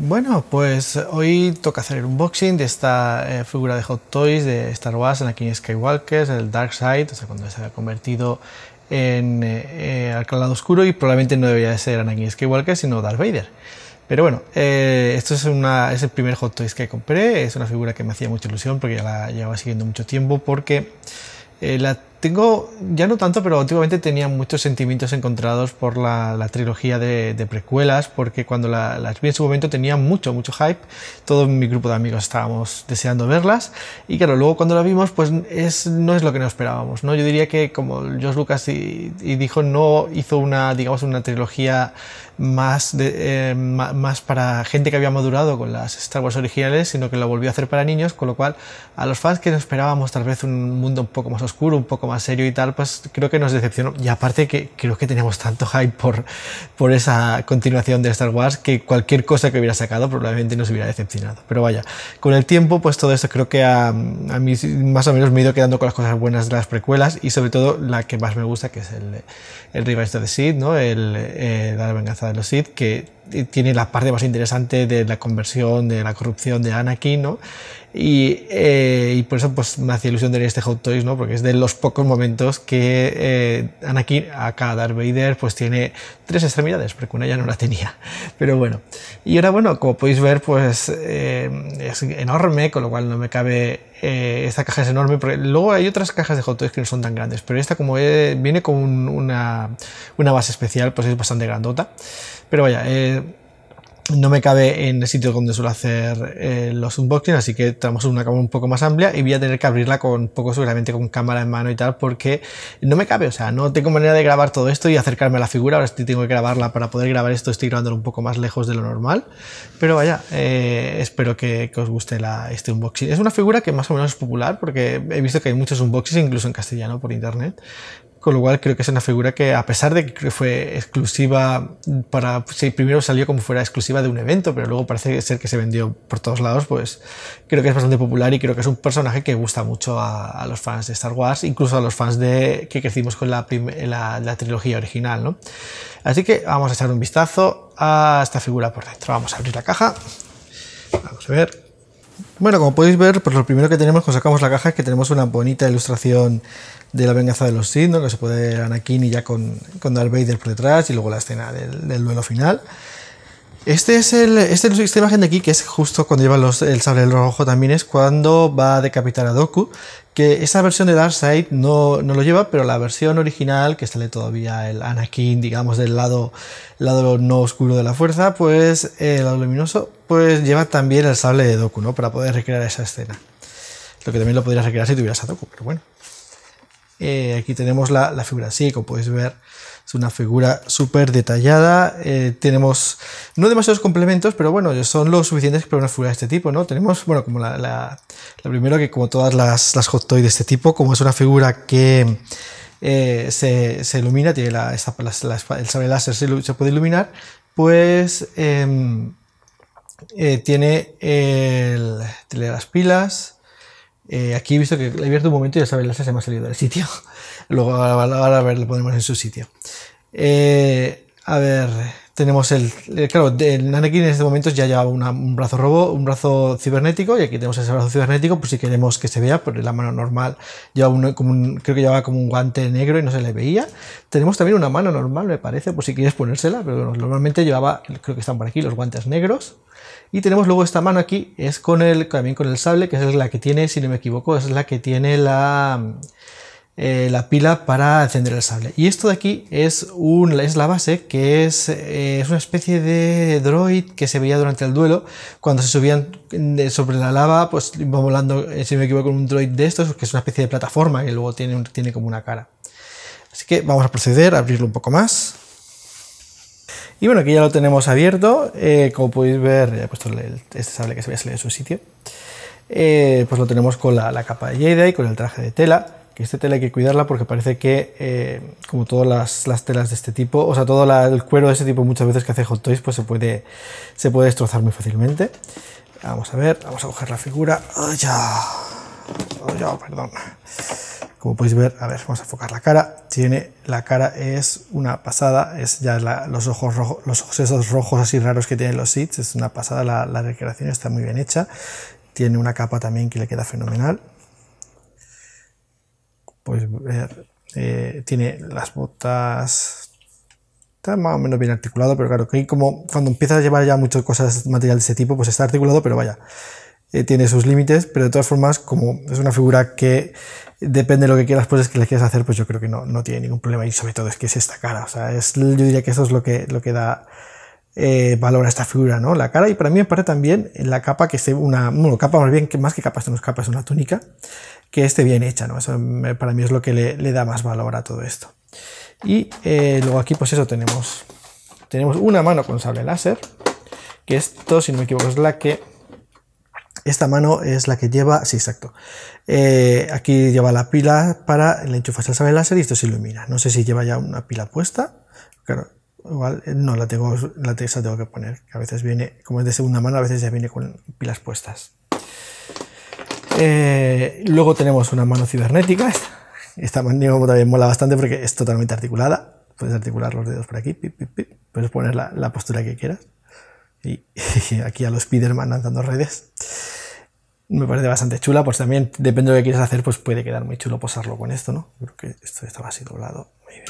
Bueno, pues hoy toca hacer el unboxing de esta eh, figura de Hot Toys de Star Wars, Anakin Skywalker, el Dark Side, o sea, cuando se ha convertido en eh, oscuro y probablemente no debería de ser Anakin Skywalker, sino Darth Vader. Pero bueno, eh, esto es, una, es el primer Hot Toys que compré, es una figura que me hacía mucha ilusión porque ya la llevaba siguiendo mucho tiempo porque eh, la tengo, ya no tanto, pero últimamente tenía muchos sentimientos encontrados por la, la trilogía de, precuelas, porque cuando la, las vi en su momento tenía mucho, mucho hype. Todo mi grupo de amigos estábamos deseando verlas. Y claro, luego cuando la vimos, pues es, no es lo que nos esperábamos, ¿no? Yo diría que como George Lucas y, dijo, no hizo una, digamos, una trilogía más, de, eh, más para gente que había madurado con las Star Wars originales, sino que la volvió a hacer para niños, con lo cual a los fans que nos esperábamos tal vez un mundo un poco más oscuro, un poco más serio y tal, pues creo que nos decepcionó. Y aparte que creo que teníamos tanto hype por, por esa continuación de Star Wars que cualquier cosa que hubiera sacado probablemente nos hubiera decepcionado. Pero vaya, con el tiempo, pues todo esto creo que a, mí más o menos me he ido quedando con las cosas buenas de las precuelas y sobre todo la que más me gusta, que es el, el Revenge of the ¿no? El, eh, la venganza de los Sith, que eh, tiene la parte más interesante de la conversión, de la corrupción de Anakin, ¿no? Eh, y, por eso pues, me hacía ilusión tener este Hot Toys, ¿no? porque es de los pocos momentos que eh, Anakin, acá Darth Vader, pues tiene tres extremidades, porque una ya no la tenía. Pero bueno, y ahora bueno, como podéis ver, pues eh, es enorme, con lo cual no me cabe, eh, esta caja es enorme, porque luego hay otras cajas de Hot Toys que no son tan grandes, pero esta como viene con una, una, base especial, pues es bastante grandota. Pero vaya, no me cabe en el sitio donde suelo hacer eh, los unboxings, así que traemos una cámara un poco más amplia y voy a tener que abrirla con poco, seguramente con cámara en mano y tal, porque no me cabe, o sea, no tengo manera de grabar todo esto y acercarme a la figura, ahora estoy, tengo que grabarla para poder grabar esto, estoy grabándolo un poco más lejos de lo normal, pero vaya, eh, espero que, os guste la, este unboxing. Es una figura que más o menos es popular, porque he visto que hay muchos unboxings, incluso en castellano por internet, con lo cual creo que es una figura que, a pesar de que fue exclusiva para. si primero salió como fuera exclusiva de un evento, pero luego parece ser que se vendió por todos lados, pues creo que es bastante popular y creo que es un personaje que gusta mucho a, los fans de Star Wars, incluso a los fans de que crecimos con la, trilogía original, Así que vamos a echar un vistazo a esta figura por dentro. Vamos a abrir la caja. Vamos a ver. Bueno, como podéis ver, pues lo primero que tenemos cuando sacamos la caja es que tenemos una bonita ilustración de la venganza de los Sith, que se puede ver Anakin y ya con, con Darth Vader por detrás y luego la escena del duelo final. Este es el, este, esta imagen de aquí, que es justo cuando lleva el sable rojo también, es cuando va a decapitar a Doku, que esa versión de Darkseid no, no lo lleva, pero la versión original, que sale todavía el Anakin, digamos, del lado, lado no oscuro de la fuerza, pues eh, el lado luminoso, pues lleva también el sable de Doku, ¿no? Para poder recrear esa escena. Lo que también lo podrías recrear si tuvieras a Doku, pero bueno. Eh, aquí tenemos la, la figura así, como podéis ver. Es una figura súper detallada. Eh, tenemos no demasiados complementos, pero bueno, son lo suficientes para una figura de este tipo, ¿no? Tenemos, bueno, como la, primera que como todas las, hot Toys de este tipo, como es una figura que... Eh, se, ilumina, tiene el sable láser se, puede iluminar, pues em, eh, tiene, el, tiene, las pilas, eh, aquí he visto que he abierto un momento y ya enlace se me ha salido del sitio. Luego ahora, a ver, le ponemos en su sitio. Eh, a ver, tenemos el. Eh, claro, el Nanekin en este momento ya llevaba un brazo robo, un brazo cibernético, y aquí tenemos ese brazo cibernético, pues si queremos que se vea, por la mano normal lleva creo que llevaba como un guante negro y no se le veía. Tenemos también una mano normal, me parece, por si quieres ponérsela, pero normalmente llevaba, creo que están por aquí, los guantes negros. Y tenemos luego esta mano aquí, es con el, también con el sable, que es la que tiene, si no me equivoco, es la que tiene la eh, la pila para encender el sable. Y esto de aquí es, la base, que eh, es, una especie de droid que se veía durante el duelo, cuando se subían eh, sobre la lava, pues volando, si me equivoco, un droid de estos, que es una especie de plataforma que luego tiene, tiene como una cara. Así que vamos a proceder a abrirlo un poco más. Y bueno, aquí ya lo tenemos abierto. como podéis ver, ya he puesto este sable que se había salido de su sitio. pues lo tenemos con la, la, capa de y con el traje de tela. Este tela hay que cuidarla porque parece que, eh, como todas las, telas de este tipo, o sea, todo el cuero de este tipo muchas veces que hace Hot Toys, pues se puede, se puede destrozar muy fácilmente. Vamos a ver, vamos a coger la figura. ¡Ay, ya! ya! Perdón. Como podéis ver, a ver, vamos a enfocar la cara. Tiene, la cara es una pasada, es ya los ojos rojos, los ojos esos rojos así raros que tienen los Seeds, es una pasada, la, la recreación está muy bien hecha. Tiene una capa también que le queda fenomenal pues eh, eh, tiene las botas está más o menos bien articulado pero claro que como cuando empiezas a llevar ya muchas cosas material de ese tipo pues está articulado pero vaya eh, tiene sus límites pero de todas formas como es una figura que depende de lo que quieras pues que le quieras hacer pues yo creo que no, tiene ningún problema y sobre todo es que es esta cara o sea es, yo diría que eso es lo que lo que da eh, valora esta figura, ¿no? La cara y para mí parece también la capa que esté una, bueno, capa más bien que más que capa, esto no es capa, es una túnica que esté bien hecha, ¿no? Eso para mí es lo que le, da más valor a todo esto. Y eh, luego aquí pues eso tenemos, tenemos una mano con sable láser, que esto si no me equivoco es la que esta mano es la que lleva, sí, exacto. Eh, aquí lleva la pila para la enchufa del sable láser y esto se ilumina. No sé si lleva ya una pila puesta. Claro, igual eh, no la tengo, la, tengo que poner, a veces viene, como es de segunda mano, a veces ya viene con pilas puestas. Eh, luego tenemos una mano cibernética, esta mano también mola bastante porque es totalmente articulada, puedes articular los dedos por aquí, puedes poner la, postura que quieras. Y, aquí a los Spiderman lanzando redes. Me parece bastante chula, pues también depende de lo que quieras hacer, pues puede quedar muy chulo posarlo con esto, ¿no? Creo que esto estaba así doblado. Muy bien.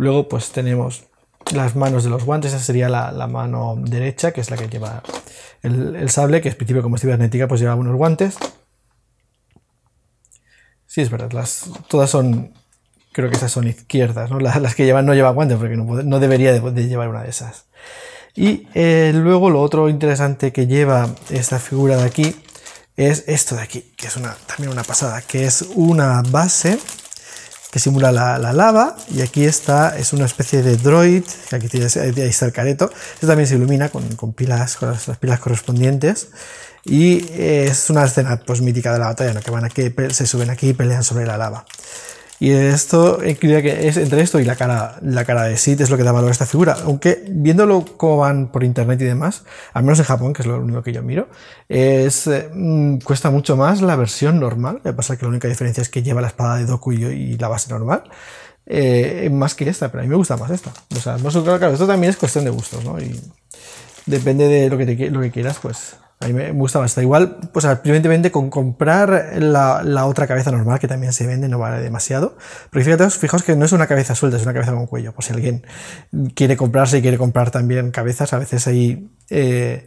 Luego pues tenemos las manos de los guantes, esa sería la, mano derecha, que es la que lleva el, sable, que es principio como es cibernética, pues lleva unos guantes. Sí, es verdad, todas son, creo que esas son izquierdas, ¿no? Las, que llevan no lleva guantes, porque no, debería de, llevar una de esas. Y eh, luego lo otro interesante que lleva esta figura de aquí es esto de aquí, que es también una pasada, que es una base que simula la, la, lava y aquí está, es una especie de droid, que aquí tiene ahí está el careto, este también se ilumina con, con pilas, con las, pilas correspondientes y eh, es una escena pues mítica de la batalla, ¿no? que van aquí, se suben aquí y pelean sobre la lava. Y esto, eh, que es entre esto y la cara, la cara de Sid es lo que da valor a esta figura. Aunque viéndolo cómo van por internet y demás, al menos en Japón, que es lo único que yo miro, es, eh, mm, cuesta mucho más la versión normal. Lo que pasa que la única diferencia es que lleva la espada de Doku y, la base normal. Eh, más que esta, pero a mí me gusta más esta. O sea, esto también es cuestión de gustos, ¿no? Y depende de lo que, te, lo que quieras, pues a mí me gusta bastante. Igual, pues evidentemente con comprar la, otra cabeza normal, que también se vende, no vale demasiado. Pero fíjate, fijaos que no es una cabeza suelta, es una cabeza con cuello. Por si alguien quiere comprarse y quiere comprar también cabezas, a veces hay, eh,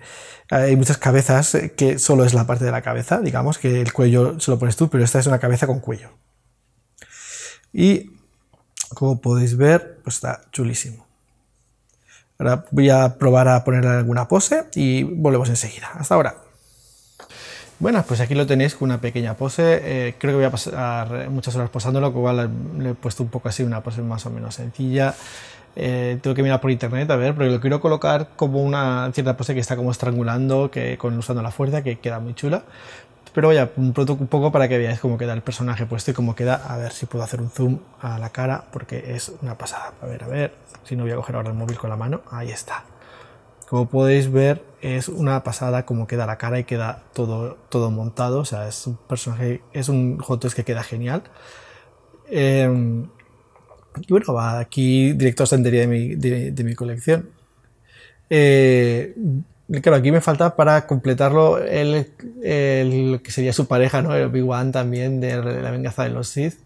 hay muchas cabezas que solo es la parte de la cabeza, digamos, que el cuello se lo pones tú, pero esta es una cabeza con cuello. Y como podéis ver, pues está chulísimo. Ahora voy a probar a ponerle alguna pose y volvemos enseguida. Hasta ahora. Bueno, pues aquí lo tenéis con una pequeña pose. Eh, creo que voy a pasar muchas horas posándolo, con cual le he puesto un poco así una pose más o menos sencilla. Eh, tengo que mirar por internet a ver, porque lo quiero colocar como una cierta pose que está como estrangulando, que con usando la fuerza, que queda muy chula. Pero vaya, un, poco para que veáis cómo queda el personaje puesto y cómo queda. A ver si puedo hacer un zoom a la cara porque es una pasada. A ver, a ver, si no voy a coger ahora el móvil con la mano. Ahí está. Como podéis ver, es una pasada cómo queda la cara y queda todo, todo montado. O sea, es un personaje, es un es que queda genial. Em, y bueno, va aquí directo a sendería de mi, mi colección. Eh, claro, aquí me falta para completarlo el, que sería su pareja, ¿no? El Obi-Wan también de, la venganza de los Sith,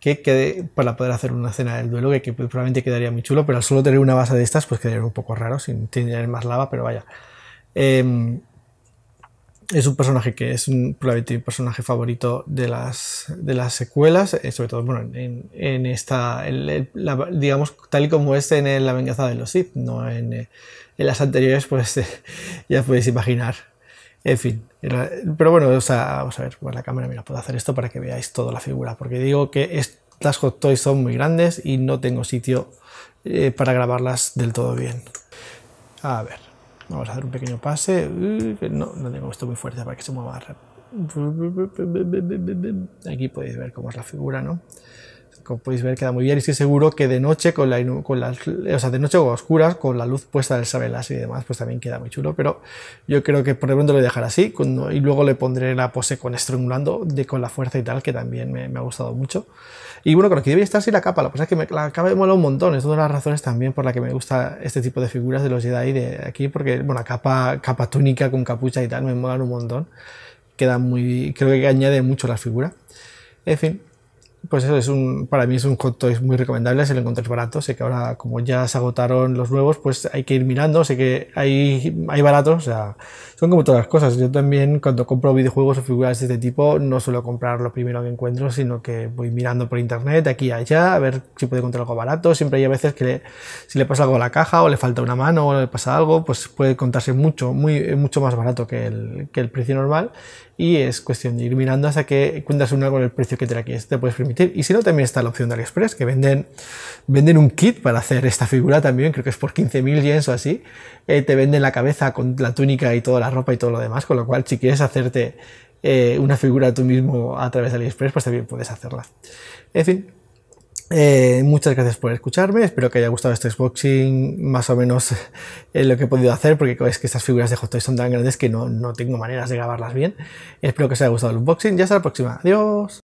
que quede para poder hacer una escena del duelo que, probablemente quedaría muy chulo, pero al solo tener una base de estas, pues quedaría un poco raro, sin tener más lava, pero vaya. Em, es un personaje que es probablemente mi personaje favorito de las, de las secuelas, eh, sobre todo bueno, en, esta, digamos, tal y como es en La venganza de los Sith, no en, eh, en las anteriores, pues ya podéis imaginar. En fin, pero bueno, o sea, vamos a ver, pues la cámara, mira, puedo hacer esto para que veáis toda la figura, porque digo que estas hot toys son muy grandes y no tengo sitio eh, para grabarlas del todo bien. A ver, vamos a hacer un pequeño pase. No, no tengo esto muy fuerte para que se mueva. Aquí podéis ver cómo es la figura, ¿no? como podéis ver queda muy bien y estoy seguro que de noche con la, con o sea, de noche oscuras con la luz puesta del sabelas y demás pues también queda muy chulo pero yo creo que por el momento lo voy a dejar así y luego le pondré la pose con estrangulando de con la fuerza y tal que también me, ha gustado mucho y bueno creo que debería estar así la capa la cosa es que la capa me mola un montón es una de las razones también por la que me gusta este tipo de figuras de los Jedi de aquí porque bueno capa capa túnica con capucha y tal me molan un montón queda muy creo que añade mucho la figura en fin pues eso es un, para mí es un hot toys muy recomendable, si lo encontréis barato, sé que ahora como ya se agotaron los nuevos, pues hay que ir mirando, sé que hay, hay baratos, o sea, son como todas las cosas, yo también cuando compro videojuegos o figuras de este tipo no suelo comprar lo primero que encuentro, sino que voy mirando por internet aquí y allá, a ver si puedo encontrar algo barato, siempre hay a veces que si le pasa algo a la caja o le falta una mano o le pasa algo, pues puede contarse mucho, muy, mucho más barato que el, que el precio normal y es cuestión de ir mirando hasta que encuentras una con el precio que te la quieres, te puedes permitir. Y si no, también está la opción de AliExpress, que venden, venden un kit para hacer esta figura también, creo que es por 15.000 yens o así. Eh, te venden la cabeza con la túnica y toda la ropa y todo lo demás, con lo cual si quieres hacerte eh, una figura tú mismo a través de AliExpress, pues también puedes hacerla. En fin, eh, muchas gracias por escucharme, espero que haya gustado este unboxing, más o menos eh, lo que he podido hacer, porque es que estas figuras de Hot Toys son tan grandes que no, no tengo maneras de grabarlas bien. Espero que os haya gustado el unboxing Ya hasta la próxima. Adiós.